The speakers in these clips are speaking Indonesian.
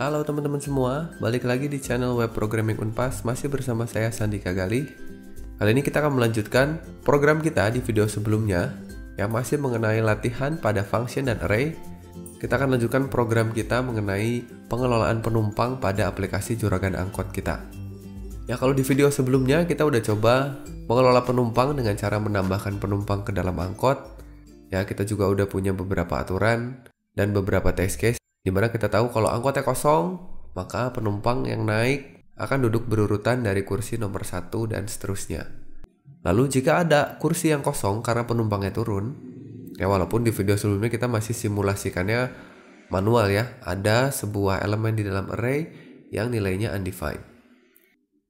Halo teman-teman semua, balik lagi di channel Web Programming Unpas masih bersama saya Sandika Gali. Kali ini kita akan melanjutkan program kita di video sebelumnya yang masih mengenai latihan pada function dan array. Kita akan lanjutkan program kita mengenai pengelolaan penumpang pada aplikasi juragan angkot kita. Ya kalau di video sebelumnya kita udah coba mengelola penumpang dengan cara menambahkan penumpang ke dalam angkot. Ya kita juga udah punya beberapa aturan dan beberapa test case Dimana kita tahu kalau angkotnya kosong, maka penumpang yang naik akan duduk berurutan dari kursi nomor satu dan seterusnya. Lalu jika ada kursi yang kosong karena penumpangnya turun, ya walaupun di video sebelumnya kita masih simulasikannya manual ya, ada sebuah elemen di dalam array yang nilainya undefined.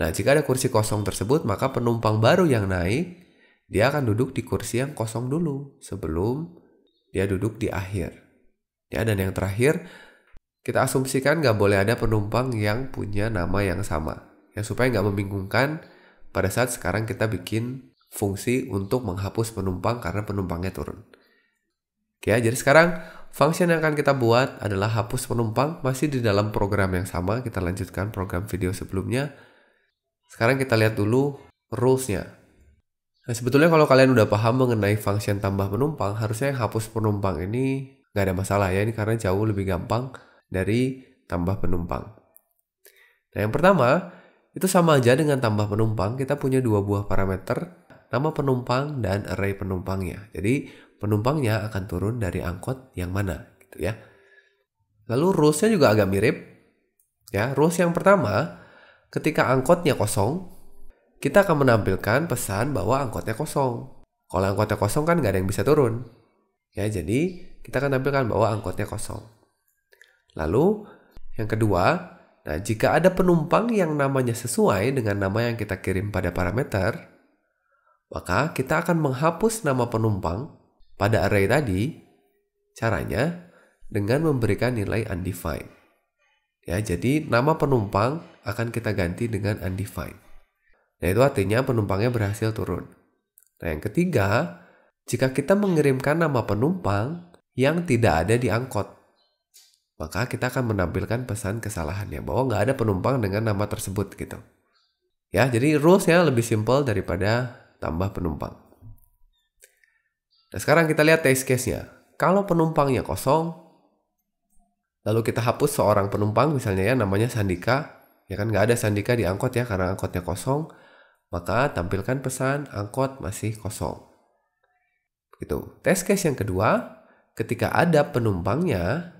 Nah, jika ada kursi kosong tersebut, maka penumpang baru yang naik, dia akan duduk di kursi yang kosong dulu sebelum dia duduk di akhir. Ya, dan yang terakhir, kita asumsikan nggak boleh ada penumpang yang punya nama yang sama. Ya, supaya nggak membingungkan pada saat sekarang kita bikin fungsi untuk menghapus penumpang karena penumpangnya turun. Oke, ya, jadi sekarang function yang akan kita buat adalah hapus penumpang masih di dalam program yang sama. Kita lanjutkan program video sebelumnya. Sekarang kita lihat dulu rules-nya. Nah, sebetulnya kalau kalian udah paham mengenai function tambah penumpang, harusnya yang hapus penumpang ini nggak ada masalah ya ini karena jauh lebih gampang dari tambah penumpang. Nah yang pertama itu sama aja dengan tambah penumpang kita punya dua buah parameter nama penumpang dan array penumpangnya. Jadi penumpangnya akan turun dari angkot yang mana gitu ya. Lalu rulesnya juga agak mirip. Ya, rules yang pertama, ketika angkotnya kosong, kita akan menampilkan pesan bahwa angkotnya kosong. Kalau angkotnya kosong kan nggak ada yang bisa turun. Ya, jadi kita akan tampilkan bahwa angkotnya kosong. Lalu, yang kedua, nah jika ada penumpang yang namanya sesuai dengan nama yang kita kirim pada parameter, maka kita akan menghapus nama penumpang pada array tadi. Caranya dengan memberikan nilai undefined. Ya, jadi nama penumpang akan kita ganti dengan undefined. Nah, itu artinya penumpangnya berhasil turun. Nah, yang ketiga, jika kita mengirimkan nama penumpang, yang tidak ada di angkot. Maka kita akan menampilkan pesan kesalahannya bahwa nggak ada penumpang dengan nama tersebut gitu. Ya, jadi rulesnya lebih simple daripada tambah penumpang. Nah sekarang kita lihat test case-nya. Kalau penumpangnya kosong, lalu kita hapus seorang penumpang misalnya ya namanya Sandika, ya kan nggak ada Sandika di angkot ya karena angkotnya kosong, maka tampilkan pesan angkot masih kosong. Gitu. Test case yang kedua, ketika ada penumpangnya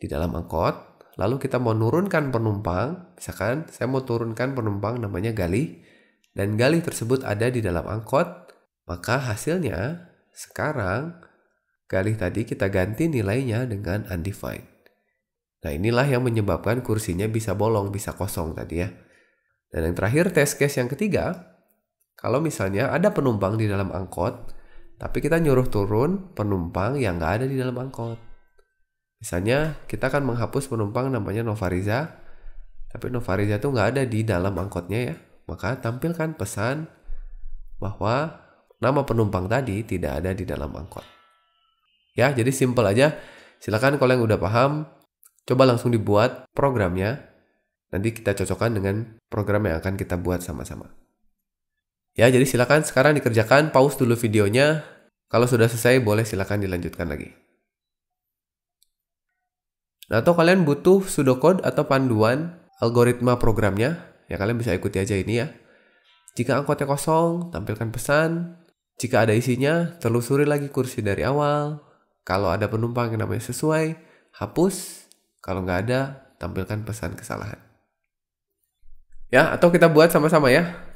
di dalam angkot, lalu kita mau nurunkan penumpang, misalkan saya mau turunkan penumpang namanya Galih, dan Galih tersebut ada di dalam angkot, maka hasilnya sekarang Galih tadi kita ganti nilainya dengan undefined. Nah inilah yang menyebabkan kursinya bisa bolong, bisa kosong tadi ya. Dan yang terakhir test case yang ketiga, kalau misalnya ada penumpang di dalam angkot, tapi kita nyuruh turun penumpang yang nggak ada di dalam angkot. Misalnya kita akan menghapus penumpang namanya Novariza, tapi Novariza itu nggak ada di dalam angkotnya ya. Maka tampilkan pesan bahwa nama penumpang tadi tidak ada di dalam angkot. Ya, jadi simple aja. Silakan kalau yang udah paham, coba langsung dibuat programnya. Nanti kita cocokkan dengan program yang akan kita buat sama-sama. Ya, jadi silakan sekarang dikerjakan, pause dulu videonya. Kalau sudah selesai, boleh silakan dilanjutkan lagi. Nah, atau kalian butuh pseudocode atau panduan algoritma programnya, ya kalian bisa ikuti aja ini ya. Jika angkotnya kosong, tampilkan pesan. Jika ada isinya, telusuri lagi kursi dari awal. Kalau ada penumpang yang namanya sesuai, hapus. Kalau nggak ada, tampilkan pesan kesalahan. Ya, atau kita buat sama-sama ya.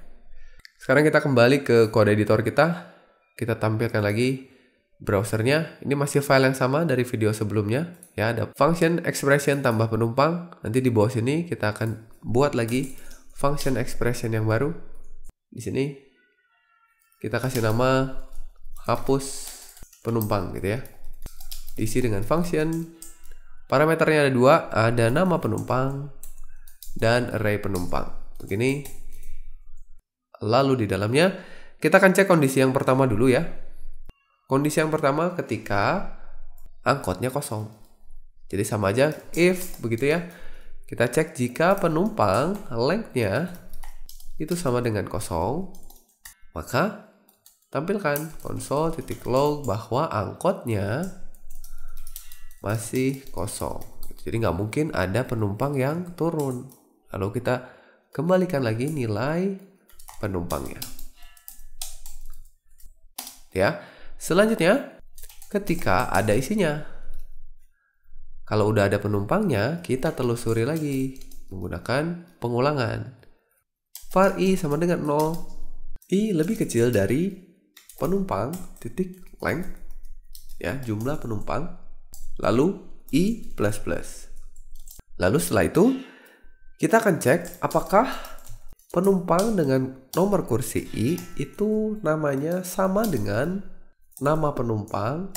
Sekarang kita kembali ke kode editor kita. Kita tampilkan lagi browsernya. Ini masih file yang sama dari video sebelumnya. Ya, ada function expression tambah penumpang. Nanti di bawah sini kita akan buat lagi function expression yang baru. Di sini kita kasih nama hapus penumpang gitu ya. Diisi dengan function. Parameternya ada dua, ada nama penumpang dan array penumpang. Begini lalu di dalamnya. Kita akan cek kondisi yang pertama dulu ya. Kondisi yang pertama ketika angkotnya kosong. Jadi sama aja if begitu ya. Kita cek jika penumpang length-nya itu sama dengan kosong, maka tampilkan konsol titik log bahwa angkotnya masih kosong. Jadi nggak mungkin ada penumpang yang turun. Lalu kita kembalikan lagi nilai penumpangnya. Ya. Selanjutnya, ketika ada isinya. Kalau udah ada penumpangnya, kita telusuri lagi menggunakan pengulangan. Var i sama dengan 0. i lebih kecil dari penumpang titik length ya, jumlah penumpang. Lalu i plus plus. Lalu setelah itu kita akan cek apakah Penumpang dengan nomor kursi I itu namanya sama dengan nama penumpang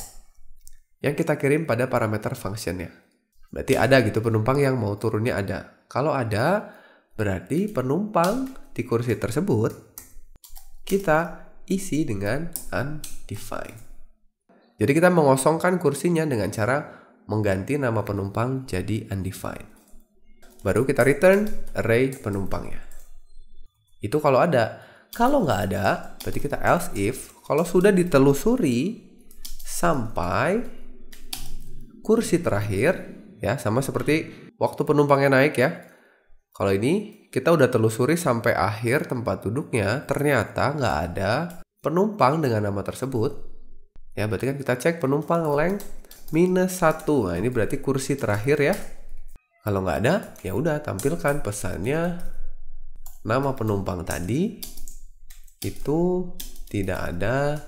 yang kita kirim pada parameter functionnya. Berarti ada gitu penumpang yang mau turunnya ada. Kalau ada, berarti penumpang di kursi tersebut kita isi dengan undefined. Jadi kita mengosongkan kursinya dengan cara mengganti nama penumpang jadi undefined. Baru kita return array penumpangnya. Itu kalau ada. Kalau nggak ada, berarti kita else if. Kalau sudah ditelusuri sampai kursi terakhir, ya sama seperti waktu penumpangnya naik ya. Kalau ini kita udah telusuri sampai akhir tempat duduknya, ternyata nggak ada penumpang dengan nama tersebut. Ya, berarti kan kita cek penumpang length minus satu, Nah, ini berarti kursi terakhir ya. Kalau nggak ada, ya udah tampilkan pesannya nama penumpang tadi itu tidak ada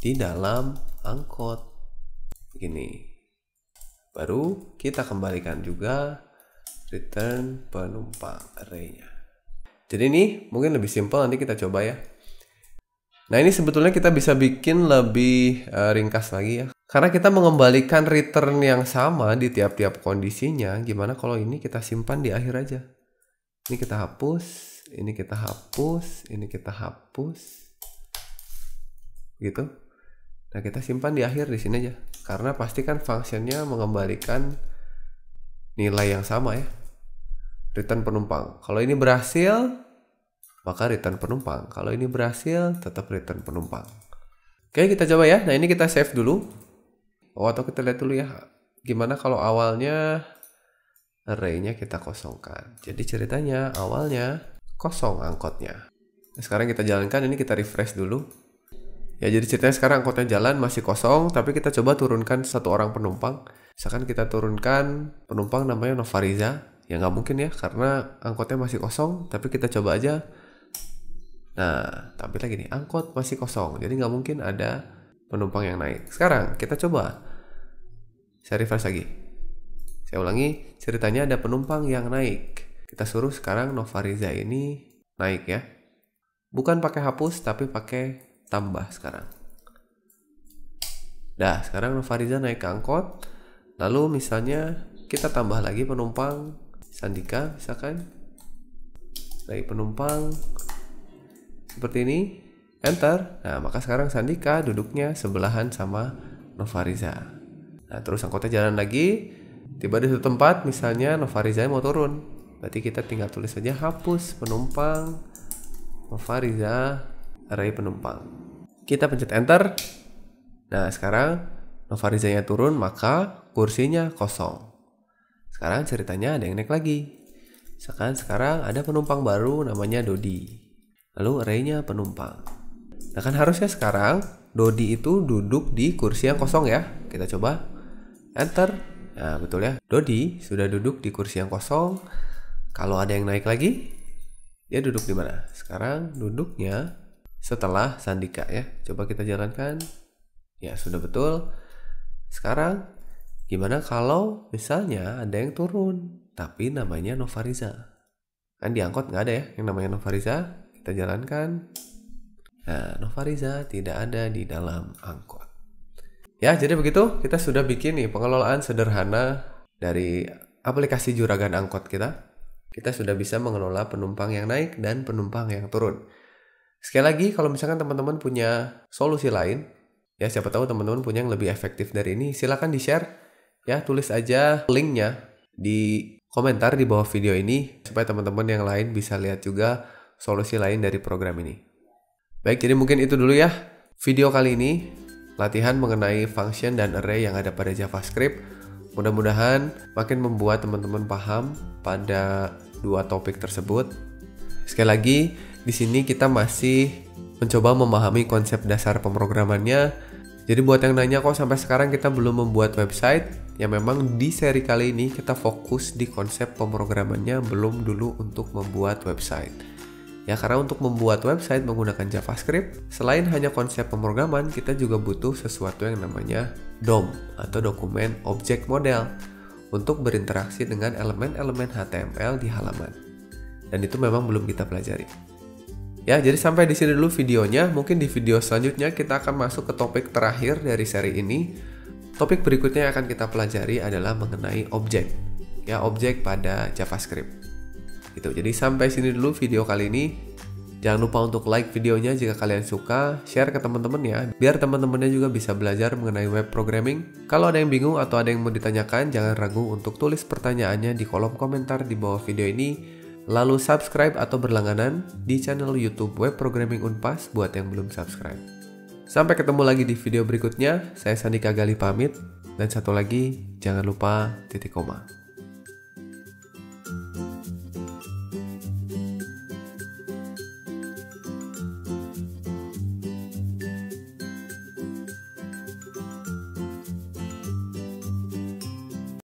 di dalam angkot. ini. Baru kita kembalikan juga return penumpang arraynya. Jadi ini mungkin lebih simpel nanti kita coba ya. Nah ini sebetulnya kita bisa bikin lebih uh, ringkas lagi ya. Karena kita mengembalikan return yang sama di tiap-tiap kondisinya, gimana kalau ini kita simpan di akhir aja. Ini kita hapus, ini kita hapus, ini kita hapus. Gitu. Nah, kita simpan di akhir di sini aja. Karena pastikan fungsinya mengembalikan nilai yang sama ya. Return penumpang. Kalau ini berhasil, maka return penumpang. Kalau ini berhasil, tetap return penumpang. Oke, kita coba ya. Nah, ini kita save dulu. Oh, atau kita lihat dulu ya. Gimana kalau awalnya arraynya kita kosongkan. Jadi ceritanya awalnya kosong angkotnya. Nah, sekarang kita jalankan, ini kita refresh dulu. Ya jadi ceritanya sekarang angkotnya jalan masih kosong, tapi kita coba turunkan satu orang penumpang. Misalkan kita turunkan penumpang namanya Novariza, ya nggak mungkin ya karena angkotnya masih kosong, tapi kita coba aja. Nah, tapi lagi nih, angkot masih kosong, jadi nggak mungkin ada penumpang yang naik. Sekarang kita coba. Saya refresh lagi. Saya ulangi, ceritanya ada penumpang yang naik. Kita suruh sekarang Nova Riza ini naik ya. Bukan pakai hapus tapi pakai tambah sekarang. Dah, sekarang Nova Riza naik ke angkot. Lalu misalnya kita tambah lagi penumpang Sandika misalkan. Lagi penumpang seperti ini. Enter. Nah, maka sekarang Sandika duduknya sebelahan sama Novariza. Nah, terus angkotnya jalan lagi. Tiba di satu tempat, misalnya Novarizai mau turun. Berarti kita tinggal tulis saja hapus penumpang Novariza array penumpang. Kita pencet enter. Nah, sekarang Novarizanya turun, maka kursinya kosong. Sekarang ceritanya ada yang naik lagi. Sekarang sekarang ada penumpang baru namanya Dodi. Lalu arraynya penumpang. Nah kan harusnya sekarang Dodi itu duduk di kursi yang kosong ya. Kita coba enter. Nah, betul ya. Dodi sudah duduk di kursi yang kosong. Kalau ada yang naik lagi, dia duduk di mana? Sekarang duduknya setelah Sandika ya. Coba kita jalankan. Ya, sudah betul. Sekarang gimana kalau misalnya ada yang turun tapi namanya Novariza? Kan diangkut nggak ada ya yang namanya Novariza. Kita jalankan. Nah, Novariza tidak ada di dalam angkot. Ya, jadi begitu kita sudah bikin nih pengelolaan sederhana dari aplikasi Juragan Angkot kita. Kita sudah bisa mengelola penumpang yang naik dan penumpang yang turun. Sekali lagi, kalau misalkan teman-teman punya solusi lain, ya siapa tahu teman-teman punya yang lebih efektif dari ini, silahkan di-share. Ya, tulis aja linknya di komentar di bawah video ini supaya teman-teman yang lain bisa lihat juga solusi lain dari program ini. Baik, jadi mungkin itu dulu ya video kali ini latihan mengenai function dan array yang ada pada JavaScript. Mudah-mudahan makin membuat teman-teman paham pada dua topik tersebut. Sekali lagi, di sini kita masih mencoba memahami konsep dasar pemrogramannya. Jadi buat yang nanya kok sampai sekarang kita belum membuat website, ya memang di seri kali ini kita fokus di konsep pemrogramannya belum dulu untuk membuat website. Ya karena untuk membuat website menggunakan JavaScript, selain hanya konsep pemrograman, kita juga butuh sesuatu yang namanya DOM atau dokumen objek model untuk berinteraksi dengan elemen-elemen HTML di halaman. Dan itu memang belum kita pelajari. Ya, jadi sampai di sini dulu videonya. Mungkin di video selanjutnya kita akan masuk ke topik terakhir dari seri ini. Topik berikutnya yang akan kita pelajari adalah mengenai objek. Ya, objek pada JavaScript gitu jadi sampai sini dulu video kali ini Jangan lupa untuk like videonya jika kalian suka, share ke teman-teman ya, biar teman-temannya juga bisa belajar mengenai web programming. Kalau ada yang bingung atau ada yang mau ditanyakan, jangan ragu untuk tulis pertanyaannya di kolom komentar di bawah video ini. Lalu subscribe atau berlangganan di channel YouTube Web Programming Unpas buat yang belum subscribe. Sampai ketemu lagi di video berikutnya, saya Sandika Gali pamit, dan satu lagi, jangan lupa titik koma.